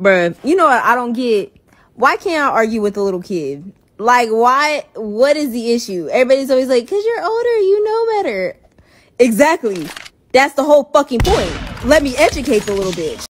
bruh, you know what I don't get? Why can't I argue with a little kid? Like, why? What is the issue? Everybody's always like, because you're older, you know better. Exactly. That's the whole fucking point. Let me educate the little bitch.